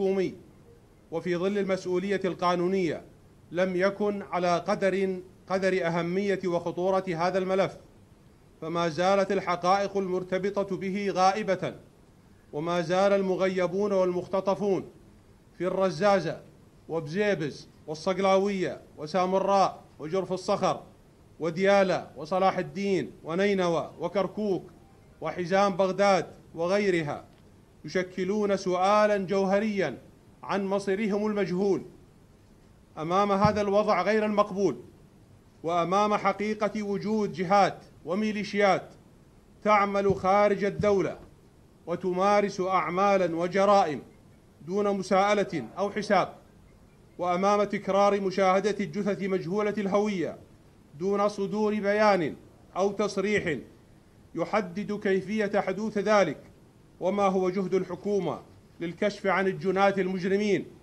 الحكومي وفي ظل المسؤولية القانونية لم يكن على قدر قدر أهمية وخطورة هذا الملف فما زالت الحقائق المرتبطة به غائبة وما زال المغيبون والمختطفون في الرزازة وبزيبز والصقلاوية وسامراء وجرف الصخر وديالا وصلاح الدين ونينوى وكركوك وحزام بغداد وغيرها يشكلون سؤالا جوهريا عن مصيرهم المجهول امام هذا الوضع غير المقبول وامام حقيقه وجود جهات وميليشيات تعمل خارج الدوله وتمارس اعمالا وجرائم دون مساءله او حساب وامام تكرار مشاهده الجثث مجهوله الهويه دون صدور بيان او تصريح يحدد كيفيه حدوث ذلك وما هو جهد الحكومة للكشف عن الجناة المجرمين